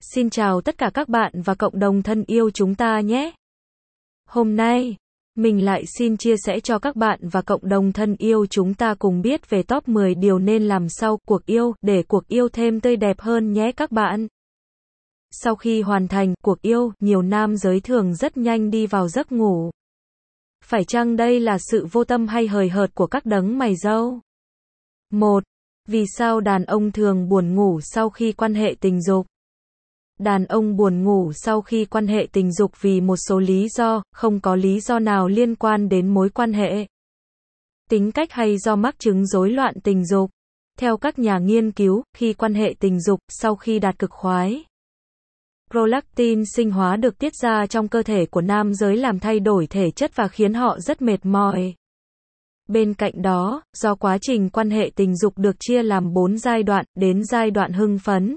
Xin chào tất cả các bạn và cộng đồng thân yêu chúng ta nhé. Hôm nay, mình lại xin chia sẻ cho các bạn và cộng đồng thân yêu chúng ta cùng biết về top 10 điều nên làm sau cuộc yêu để cuộc yêu thêm tươi đẹp hơn nhé các bạn. Sau khi hoàn thành cuộc yêu, nhiều nam giới thường rất nhanh đi vào giấc ngủ. Phải chăng đây là sự vô tâm hay hời hợt của các đấng mày dâu? 1. Vì sao đàn ông thường buồn ngủ sau khi quan hệ tình dục? Đàn ông buồn ngủ sau khi quan hệ tình dục vì một số lý do, không có lý do nào liên quan đến mối quan hệ. Tính cách hay do mắc chứng rối loạn tình dục. Theo các nhà nghiên cứu, khi quan hệ tình dục, sau khi đạt cực khoái, Prolactin sinh hóa được tiết ra trong cơ thể của nam giới làm thay đổi thể chất và khiến họ rất mệt mỏi. Bên cạnh đó, do quá trình quan hệ tình dục được chia làm 4 giai đoạn, đến giai đoạn hưng phấn,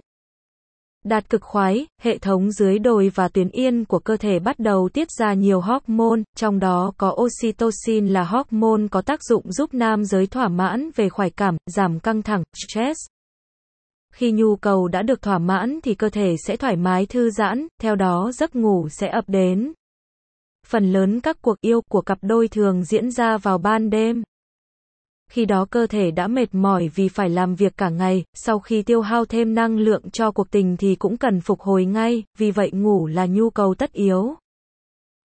đạt cực khoái, hệ thống dưới đồi và tuyến yên của cơ thể bắt đầu tiết ra nhiều hormone, trong đó có oxytocin là hormone có tác dụng giúp nam giới thỏa mãn về khoái cảm, giảm căng thẳng, stress. Khi nhu cầu đã được thỏa mãn thì cơ thể sẽ thoải mái thư giãn, theo đó giấc ngủ sẽ ập đến. Phần lớn các cuộc yêu của cặp đôi thường diễn ra vào ban đêm. Khi đó cơ thể đã mệt mỏi vì phải làm việc cả ngày, sau khi tiêu hao thêm năng lượng cho cuộc tình thì cũng cần phục hồi ngay, vì vậy ngủ là nhu cầu tất yếu.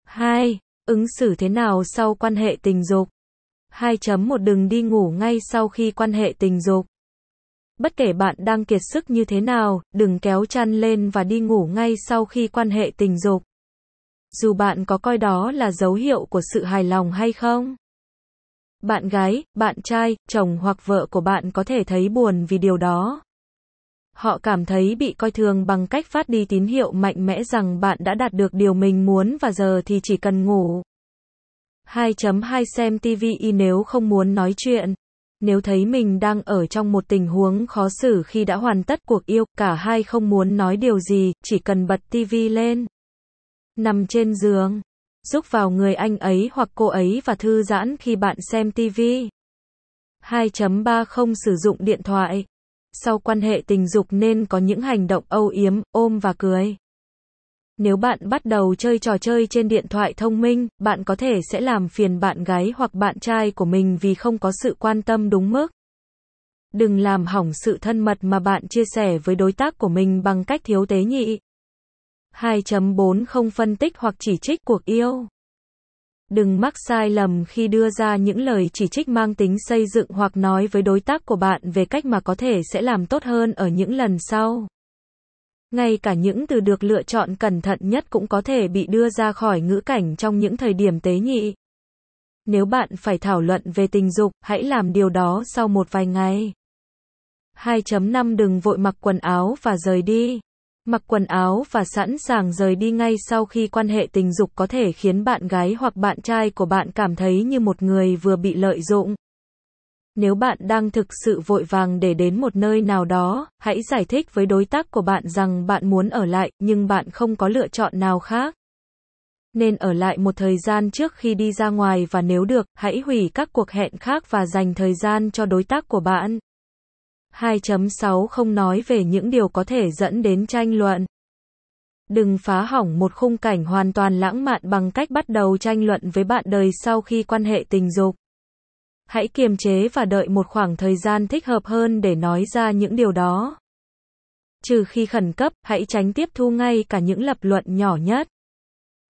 2. Ứng xử thế nào sau quan hệ tình dục? 2.1 Đừng đi ngủ ngay sau khi quan hệ tình dục. Bất kể bạn đang kiệt sức như thế nào, đừng kéo chăn lên và đi ngủ ngay sau khi quan hệ tình dục. Dù bạn có coi đó là dấu hiệu của sự hài lòng hay không. Bạn gái, bạn trai, chồng hoặc vợ của bạn có thể thấy buồn vì điều đó. Họ cảm thấy bị coi thường bằng cách phát đi tín hiệu mạnh mẽ rằng bạn đã đạt được điều mình muốn và giờ thì chỉ cần ngủ. 2.2 xem TV nếu không muốn nói chuyện nếu thấy mình đang ở trong một tình huống khó xử khi đã hoàn tất cuộc yêu, cả hai không muốn nói điều gì, chỉ cần bật tivi lên, nằm trên giường, giúp vào người anh ấy hoặc cô ấy và thư giãn khi bạn xem tivi. 2.3 không sử dụng điện thoại. Sau quan hệ tình dục nên có những hành động âu yếm, ôm và cười. Nếu bạn bắt đầu chơi trò chơi trên điện thoại thông minh, bạn có thể sẽ làm phiền bạn gái hoặc bạn trai của mình vì không có sự quan tâm đúng mức. Đừng làm hỏng sự thân mật mà bạn chia sẻ với đối tác của mình bằng cách thiếu tế nhị. 2.4 không phân tích hoặc chỉ trích cuộc yêu. Đừng mắc sai lầm khi đưa ra những lời chỉ trích mang tính xây dựng hoặc nói với đối tác của bạn về cách mà có thể sẽ làm tốt hơn ở những lần sau ngay cả những từ được lựa chọn cẩn thận nhất cũng có thể bị đưa ra khỏi ngữ cảnh trong những thời điểm tế nhị. Nếu bạn phải thảo luận về tình dục, hãy làm điều đó sau một vài ngày. 2.5 Đừng vội mặc quần áo và rời đi. Mặc quần áo và sẵn sàng rời đi ngay sau khi quan hệ tình dục có thể khiến bạn gái hoặc bạn trai của bạn cảm thấy như một người vừa bị lợi dụng. Nếu bạn đang thực sự vội vàng để đến một nơi nào đó, hãy giải thích với đối tác của bạn rằng bạn muốn ở lại, nhưng bạn không có lựa chọn nào khác. Nên ở lại một thời gian trước khi đi ra ngoài và nếu được, hãy hủy các cuộc hẹn khác và dành thời gian cho đối tác của bạn. 2.6 không nói về những điều có thể dẫn đến tranh luận. Đừng phá hỏng một khung cảnh hoàn toàn lãng mạn bằng cách bắt đầu tranh luận với bạn đời sau khi quan hệ tình dục. Hãy kiềm chế và đợi một khoảng thời gian thích hợp hơn để nói ra những điều đó. Trừ khi khẩn cấp, hãy tránh tiếp thu ngay cả những lập luận nhỏ nhất.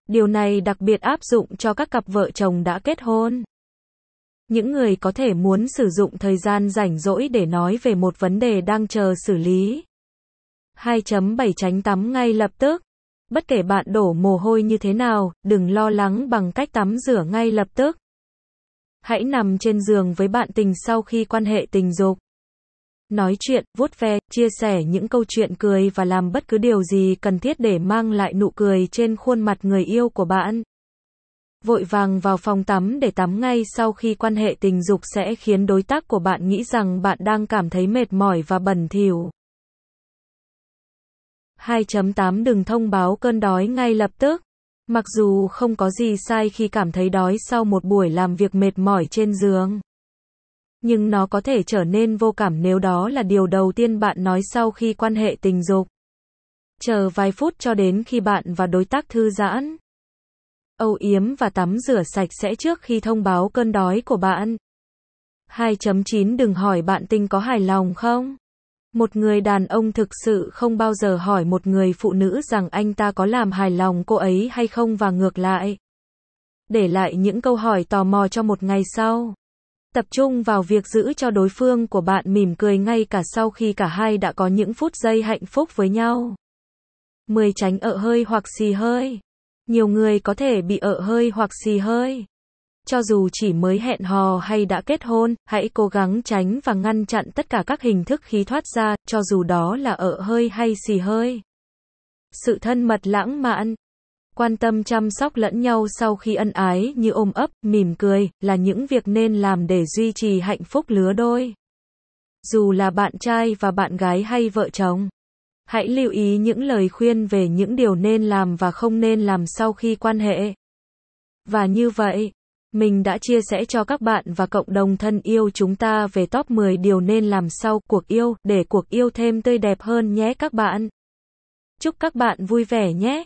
Điều này đặc biệt áp dụng cho các cặp vợ chồng đã kết hôn. Những người có thể muốn sử dụng thời gian rảnh rỗi để nói về một vấn đề đang chờ xử lý. 2.7 tránh tắm ngay lập tức. Bất kể bạn đổ mồ hôi như thế nào, đừng lo lắng bằng cách tắm rửa ngay lập tức. Hãy nằm trên giường với bạn tình sau khi quan hệ tình dục. Nói chuyện, vuốt ve, chia sẻ những câu chuyện cười và làm bất cứ điều gì cần thiết để mang lại nụ cười trên khuôn mặt người yêu của bạn. Vội vàng vào phòng tắm để tắm ngay sau khi quan hệ tình dục sẽ khiến đối tác của bạn nghĩ rằng bạn đang cảm thấy mệt mỏi và bẩn thỉu. 2.8 Đừng thông báo cơn đói ngay lập tức. Mặc dù không có gì sai khi cảm thấy đói sau một buổi làm việc mệt mỏi trên giường. Nhưng nó có thể trở nên vô cảm nếu đó là điều đầu tiên bạn nói sau khi quan hệ tình dục. Chờ vài phút cho đến khi bạn và đối tác thư giãn. Âu yếm và tắm rửa sạch sẽ trước khi thông báo cơn đói của bạn. 2.9 Đừng hỏi bạn tình có hài lòng không? Một người đàn ông thực sự không bao giờ hỏi một người phụ nữ rằng anh ta có làm hài lòng cô ấy hay không và ngược lại. Để lại những câu hỏi tò mò cho một ngày sau. Tập trung vào việc giữ cho đối phương của bạn mỉm cười ngay cả sau khi cả hai đã có những phút giây hạnh phúc với nhau. 10 tránh ở hơi hoặc xì hơi. Nhiều người có thể bị ở hơi hoặc xì hơi. Cho dù chỉ mới hẹn hò hay đã kết hôn, hãy cố gắng tránh và ngăn chặn tất cả các hình thức khí thoát ra, cho dù đó là ở hơi hay xì hơi. Sự thân mật lãng mạn, quan tâm chăm sóc lẫn nhau sau khi ân ái như ôm ấp, mỉm cười, là những việc nên làm để duy trì hạnh phúc lứa đôi. Dù là bạn trai và bạn gái hay vợ chồng, hãy lưu ý những lời khuyên về những điều nên làm và không nên làm sau khi quan hệ. Và như vậy mình đã chia sẻ cho các bạn và cộng đồng thân yêu chúng ta về top 10 điều nên làm sau cuộc yêu để cuộc yêu thêm tươi đẹp hơn nhé các bạn. Chúc các bạn vui vẻ nhé.